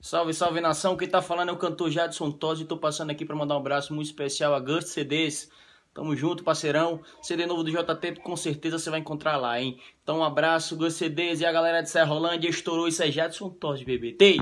Salve, salve nação, quem tá falando é o cantor Jadson Tosi, tô passando aqui para mandar um abraço muito especial a Gust CDs. Tamo junto, parceirão. CD novo do JT, com certeza você vai encontrar lá, hein? Então um abraço, Gust CDs e a galera de Serra Rolândia, estourou isso é Jadson Tosi, bebê. Tei!